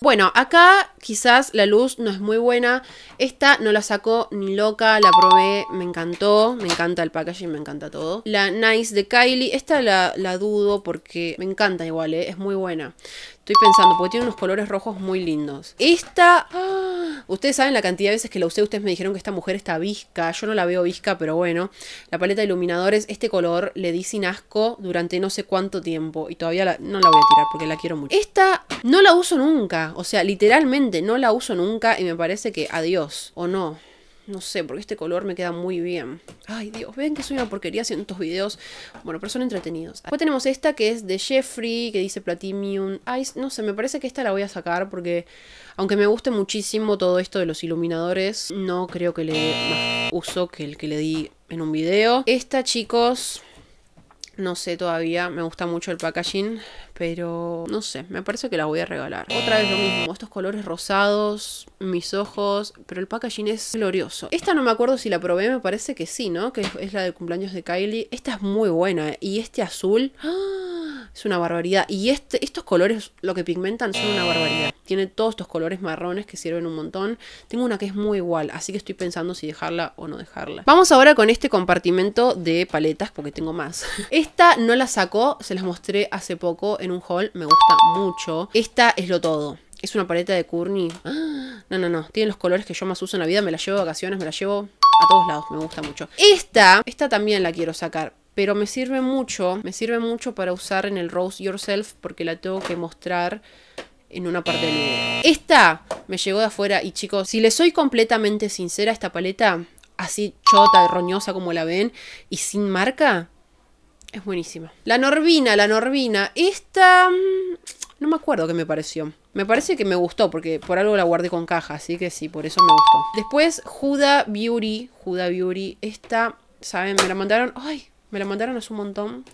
Bueno, acá quizás la luz no es muy buena. Esta no la sacó ni loca, la probé, me encantó. Me encanta el packaging, me encanta todo. La Nice de Kylie, esta la, dudo porque me encanta igual, ¿eh? es muy buena. Estoy pensando, porque tiene unos colores rojos muy lindos. Esta... ¡ah! Ustedes saben la cantidad de veces que la usé, ustedes me dijeron que esta mujer está visca, yo no la veo visca, pero bueno, la paleta de iluminadores, este color le di sin asco durante no sé cuánto tiempo y todavía no la voy a tirar porque la quiero mucho. Esta no la uso nunca, o sea, literalmente no la uso nunca y me parece que adiós, o no. No sé, porque este color me queda muy bien. Ay, Dios, ven que soy una porquería haciendo estos videos. Bueno, pero son entretenidos. Después tenemos esta que es de Jeffrey, que dice Platinum Ice. No sé, me parece que esta la voy a sacar porque... Aunque me guste muchísimo todo esto de los iluminadores, no creo que le dé más uso que el que le di en un video. Esta, chicos, no sé todavía, me gusta mucho el packaging, pero no sé, me parece que la voy a regalar. Otra vez lo mismo, estos colores rosados, mis ojos, pero el packaging es glorioso. Esta no me acuerdo si la probé, me parece que sí, ¿no? Que es la de cumpleaños de Kylie. Esta es muy buena ¿eh? y este azul... ¡Ah! Es una barbaridad. Y este, estos colores, lo que pigmentan, son una barbaridad. Tiene todos estos colores marrones que sirven un montón. Tengo una que es muy igual, así que estoy pensando si dejarla o no dejarla. Vamos ahora con este compartimento de paletas, porque tengo más. Esta no la sacó, se las mostré hace poco en un haul, me gusta mucho. Esta es lo todo. Es una paleta de Courtney. No, no, no. Tiene los colores que yo más uso en la vida. Me la llevo de vacaciones, me la llevo a todos lados. Me gusta mucho. Esta, esta también la quiero sacar pero me sirve mucho, me sirve mucho para usar en el Rose Yourself porque la tengo que mostrar en una parte del video. Esta me llegó de afuera y chicos, si les soy completamente sincera, esta paleta, así chota, roñosa como la ven y sin marca, es buenísima. La Norvina, la Norvina, esta... Mm, no me acuerdo qué me pareció. Me parece que me gustó porque por algo la guardé con caja, así que sí, por eso me gustó. Después, Huda Beauty, Huda Beauty, esta, ¿saben? Me la mandaron... ¡Ay! Me la mandaron hace un montón.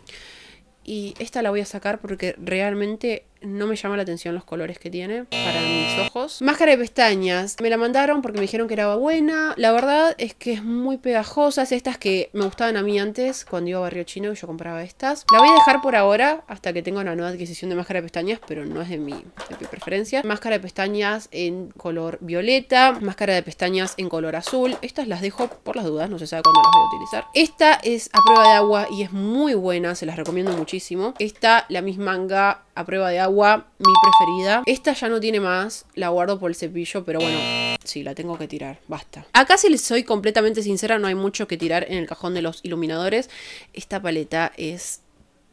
Y esta la voy a sacar porque realmente no me llama la atención los colores que tiene para mis ojos. Máscara de pestañas. Me la mandaron porque me dijeron que era buena. La verdad es que es muy pegajosa. estas que me gustaban a mí antes cuando iba a Barrio Chino y yo compraba estas. La voy a dejar por ahora hasta que tenga una nueva adquisición de máscara de pestañas, pero no es de mi, de mi preferencia. Máscara de pestañas en color violeta. Máscara de pestañas en color azul. Estas las dejo por las dudas, no se sabe cuándo las voy a utilizar. Esta es a prueba de agua y es muy buena, se las recomiendo muchísimo. Esta, la misma manga a prueba de agua agua, mi preferida. Esta ya no tiene más, la guardo por el cepillo, pero bueno, sí, la tengo que tirar, basta. Acá si les soy completamente sincera, no hay mucho que tirar en el cajón de los iluminadores. Esta paleta es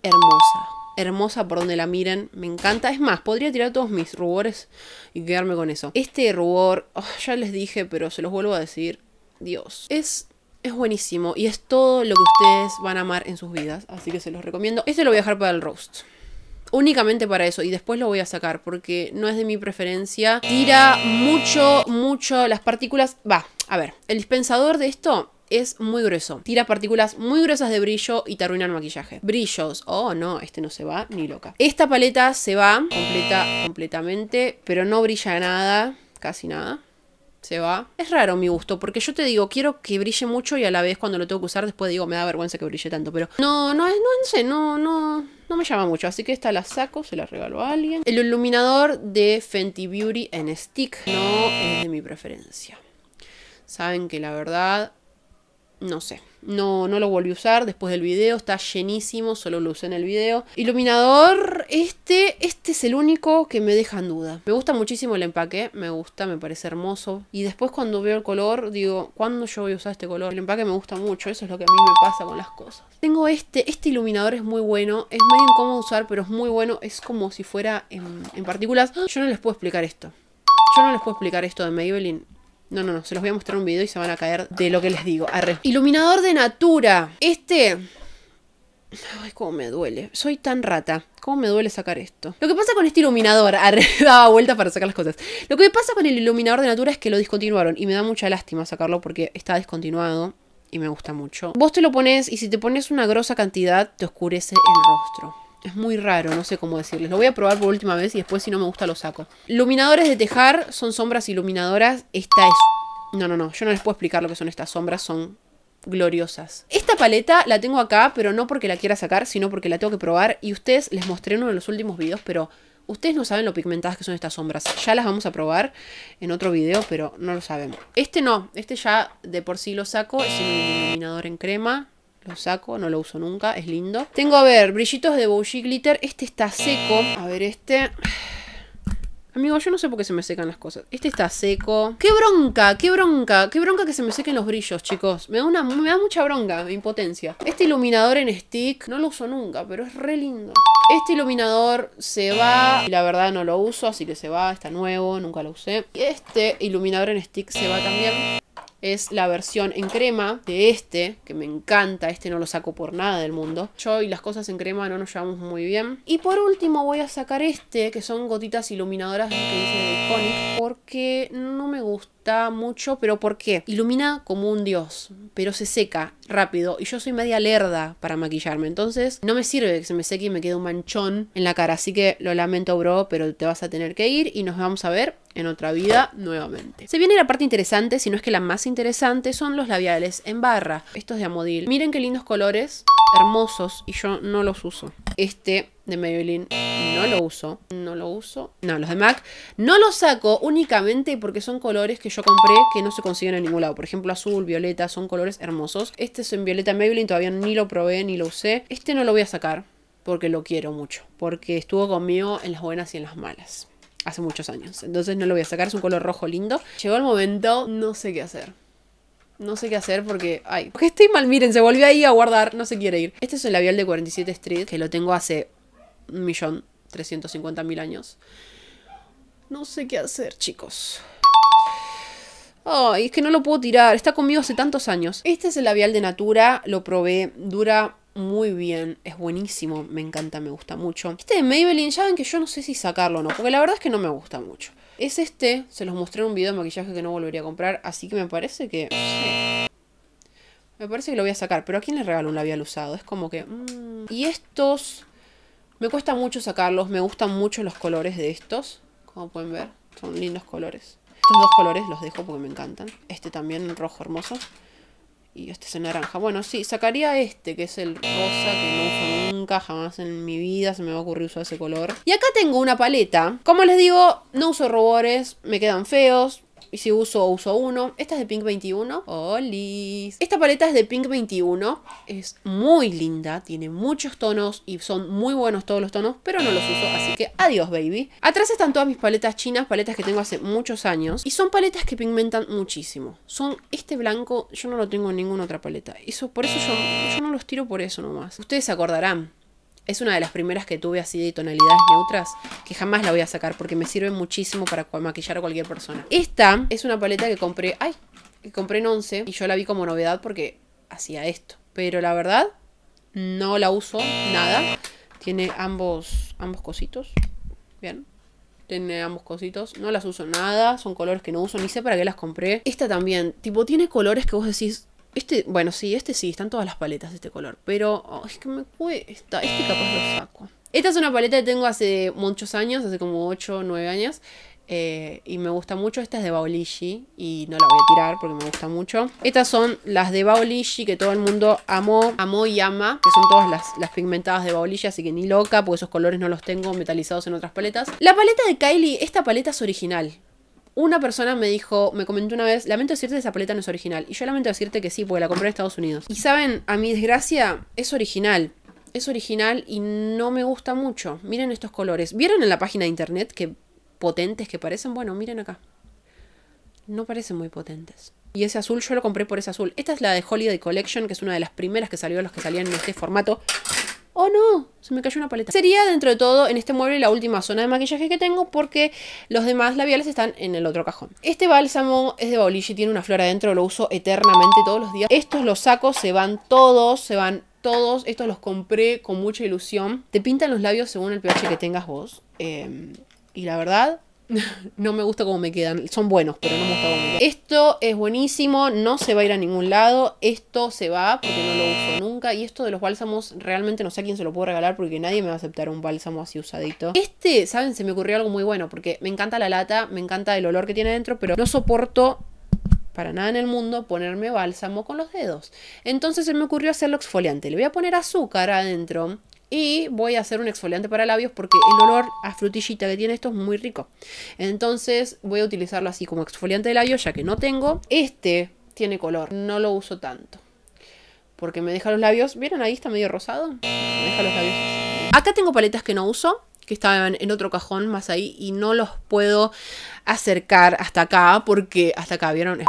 hermosa hermosa por donde la miren. Me encanta. Es más, podría tirar todos mis rubores y quedarme con eso. Este rubor, oh, ya les dije, pero se los vuelvo a decir. Dios. Es es buenísimo y es todo lo que ustedes van a amar en sus vidas, así que se los recomiendo. Este lo voy a dejar para el roast únicamente para eso y después lo voy a sacar porque no es de mi preferencia. Tira mucho, mucho las partículas. Va, a ver, el dispensador de esto es muy grueso. Tira partículas muy gruesas de brillo y te arruina el maquillaje. Brillos. Oh, no, este no se va ni loca. Esta paleta se va completa, completamente, pero no brilla nada, casi nada. Se va. Es raro mi gusto, porque yo te digo, quiero que brille mucho y a la vez cuando lo tengo que usar después digo, me da vergüenza que brille tanto, pero no, no es, no, no no, no, no me llama mucho, así que esta la saco, se la regalo a alguien. El iluminador de Fenty Beauty en stick no es de mi preferencia. Saben que la verdad no sé, no, no lo volví a usar después del video, está llenísimo, solo lo usé en el video. Iluminador, este, este es el único que me deja en duda. Me gusta muchísimo el empaque, me gusta, me parece hermoso. Y después cuando veo el color, digo, ¿cuándo yo voy a usar este color? El empaque me gusta mucho, eso es lo que a mí me pasa con las cosas. Tengo este, este iluminador es muy bueno, es medio incómodo usar, pero es muy bueno, es como si fuera en, en partículas. Yo no les puedo explicar esto. Yo no les puedo explicar esto de Maybelline no, no, no, se los voy a mostrar un video y se van a caer de lo que les digo. Arre. Iluminador de Natura. Este... Ay, cómo me duele. Soy tan rata. Cómo me duele sacar esto. Lo que pasa con este iluminador... Arre, daba vuelta para sacar las cosas. Lo que pasa con el iluminador de Natura es que lo discontinuaron. Y me da mucha lástima sacarlo porque está descontinuado y me gusta mucho. Vos te lo pones y si te pones una grosa cantidad te oscurece el rostro. Es muy raro, no sé cómo decirles. Lo voy a probar por última vez y después si no me gusta lo saco. Luminadores de tejar son sombras iluminadoras. Esta es... No, no, no. Yo no les puedo explicar lo que son estas sombras. Son gloriosas. Esta paleta la tengo acá, pero no porque la quiera sacar, sino porque la tengo que probar. Y ustedes les mostré uno de los últimos videos, pero ustedes no saben lo pigmentadas que son estas sombras. Ya las vamos a probar en otro video, pero no lo sabemos. Este no, este ya de por sí lo saco. Es un iluminador en crema. Lo saco, no lo uso nunca, es lindo. Tengo, a ver, brillitos de Bougie Glitter. Este está seco. A ver, este... Amigo, yo no sé por qué se me secan las cosas. Este está seco. ¡Qué bronca! ¡Qué bronca! ¡Qué bronca que se me sequen los brillos, chicos! Me da, una, me da mucha bronca, impotencia. Este iluminador en stick, no lo uso nunca, pero es re lindo. Este iluminador se va, la verdad no lo uso, así que se va, está nuevo, nunca lo usé. Y este iluminador en stick se va también es la versión en crema de este, que me encanta, este no lo saco por nada del mundo. Yo y las cosas en crema no nos llevamos muy bien. Y por último voy a sacar este, que son gotitas iluminadoras que dice Iconic, porque no me gusta mucho, pero ¿por qué? Ilumina como un dios, pero se seca rápido y yo soy media lerda para maquillarme, entonces no me sirve que se me seque y me quede un manchón en la cara, así que lo lamento bro, pero te vas a tener que ir y nos vamos a ver en otra vida nuevamente. Se viene la parte interesante, si no es que la más interesante, son los labiales en barra. Estos de Amodil. Miren qué lindos colores, hermosos, y yo no los uso. Este de Maybelline no lo uso, no lo uso. No, los de MAC no los saco únicamente porque son colores que yo compré que no se consiguen en ningún lado. Por ejemplo, azul, violeta, son colores hermosos. Este es en violeta Maybelline, todavía ni lo probé ni lo usé. Este no lo voy a sacar porque lo quiero mucho, porque estuvo conmigo en las buenas y en las malas hace muchos años. Entonces no lo voy a sacar, es un color rojo lindo. Llegó el momento, no sé qué hacer. No sé qué hacer porque... Ay, porque estoy mal, miren, se volvió ahí a guardar, no se quiere ir. Este es el labial de 47 Street, que lo tengo hace 1.350.000 años. No sé qué hacer, chicos. Ay, es que no lo puedo tirar, está conmigo hace tantos años. Este es el labial de Natura, lo probé, dura muy bien, es buenísimo, me encanta, me gusta mucho. Este de Maybelline, ya que yo no sé si sacarlo o no, porque la verdad es que no me gusta mucho. Es este, se los mostré en un video de maquillaje que no volvería a comprar, así que me parece que... me parece que lo voy a sacar, pero ¿a quién le regalo un labial usado? Es como que... Mm. Y estos... Me cuesta mucho sacarlos, me gustan mucho los colores de estos. Como pueden ver, son lindos colores. Estos dos colores los dejo porque me encantan. Este también, rojo hermoso. Y este es el naranja. Bueno, sí, sacaría este, que es el rosa, que no uso nunca, jamás en mi vida se me va a ocurrir usar ese color. Y acá tengo una paleta. Como les digo, no uso rubores, me quedan feos, y si uso, uso uno. Esta es de Pink 21. ¡Olis! Esta paleta es de Pink 21. Es muy linda. Tiene muchos tonos y son muy buenos todos los tonos, pero no los uso. Así que adiós, baby. Atrás están todas mis paletas chinas, paletas que tengo hace muchos años. Y son paletas que pigmentan muchísimo. Son este blanco, yo no lo tengo en ninguna otra paleta. Eso, por eso yo, yo no los tiro por eso nomás. Ustedes se acordarán es una de las primeras que tuve así de tonalidades neutras que jamás la voy a sacar porque me sirve muchísimo para maquillar a cualquier persona. Esta es una paleta que compré, ay, que compré en 11 y yo la vi como novedad porque hacía esto. Pero la verdad, no la uso nada. Tiene ambos, ambos cositos. Bien. Tiene ambos cositos. No las uso nada. Son colores que no uso. Ni sé para qué las compré. Esta también. Tipo, tiene colores que vos decís este, bueno, sí, este sí, están todas las paletas de este color. Pero, oh, es que me cuesta. Este capaz lo saco. Esta es una paleta que tengo hace muchos años, hace como 8 o 9 años. Eh, y me gusta mucho. Esta es de Baolishi y no la voy a tirar porque me gusta mucho. Estas son las de Baolishi que todo el mundo amó, amó y ama, que son todas las, las pigmentadas de Baolishi, así que ni loca, porque esos colores no los tengo metalizados en otras paletas. La paleta de Kylie, esta paleta es original. Una persona me dijo, me comentó una vez, lamento decirte que esa paleta no es original. Y yo lamento decirte que sí, porque la compré en Estados Unidos. Y saben, a mi desgracia, es original. Es original y no me gusta mucho. Miren estos colores. ¿Vieron en la página de internet qué potentes que parecen? Bueno, miren acá. No parecen muy potentes. Y ese azul yo lo compré por ese azul. Esta es la de Holiday Collection, que es una de las primeras que salió, los que salían en este formato. ¡Oh no! Se me cayó una paleta. Sería dentro de todo en este mueble la última zona de maquillaje que tengo porque los demás labiales están en el otro cajón. Este bálsamo es de y tiene una flor adentro, lo uso eternamente todos los días. Estos los saco, se van todos, se van todos. Estos los compré con mucha ilusión. Te pintan los labios según el pH que tengas vos. Em, y la verdad, no me gusta cómo me quedan. Son buenos, pero no me gusta cómo Esto es buenísimo, no se va a ir a ningún lado. Esto se va porque no lo uso y esto de los bálsamos, realmente no sé a quién se lo puedo regalar porque nadie me va a aceptar un bálsamo así usadito. Este, ¿saben? Se me ocurrió algo muy bueno porque me encanta la lata, me encanta el olor que tiene adentro pero no soporto para nada en el mundo ponerme bálsamo con los dedos. Entonces se me ocurrió hacerlo exfoliante. Le voy a poner azúcar adentro y voy a hacer un exfoliante para labios porque el olor a frutillita que tiene esto es muy rico. Entonces voy a utilizarlo así como exfoliante de labios ya que no tengo. Este tiene color, no lo uso tanto. Porque me deja los labios. ¿Vieron ahí? Está medio rosado. Me deja los labios. Acá tengo paletas que no uso que estaban en otro cajón más ahí y no los puedo acercar hasta acá porque hasta acá, ¿vieron?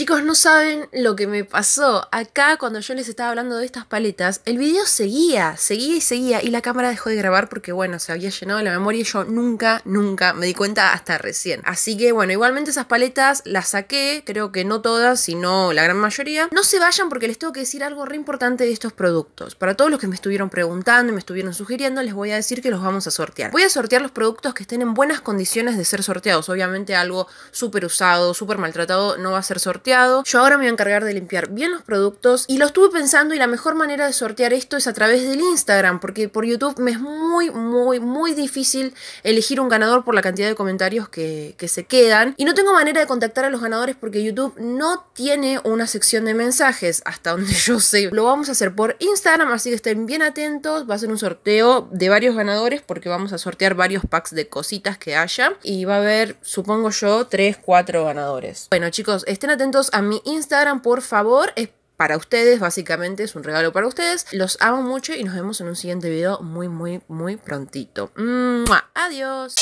Chicos, no saben lo que me pasó. Acá, cuando yo les estaba hablando de estas paletas, el video seguía, seguía y seguía, y la cámara dejó de grabar porque, bueno, se había llenado la memoria y yo nunca, nunca me di cuenta hasta recién. Así que, bueno, igualmente esas paletas las saqué, creo que no todas, sino la gran mayoría. No se vayan porque les tengo que decir algo re importante de estos productos. Para todos los que me estuvieron preguntando y me estuvieron sugiriendo, les voy a decir que los vamos a sortear. Voy a sortear los productos que estén en buenas condiciones de ser sorteados. Obviamente algo súper usado, súper maltratado, no va a ser sorteado yo ahora me voy a encargar de limpiar bien los productos y lo estuve pensando y la mejor manera de sortear esto es a través del Instagram, porque por YouTube me es muy, muy, muy difícil elegir un ganador por la cantidad de comentarios que, que se quedan. Y no tengo manera de contactar a los ganadores porque YouTube no tiene una sección de mensajes, hasta donde yo sé. Lo vamos a hacer por Instagram, así que estén bien atentos. Va a ser un sorteo de varios ganadores porque vamos a sortear varios packs de cositas que haya. Y va a haber, supongo yo, 3, 4 ganadores. Bueno chicos, estén atentos a mi Instagram, por favor. Es para ustedes, básicamente es un regalo para ustedes. Los amo mucho y nos vemos en un siguiente video muy, muy, muy prontito. Adiós.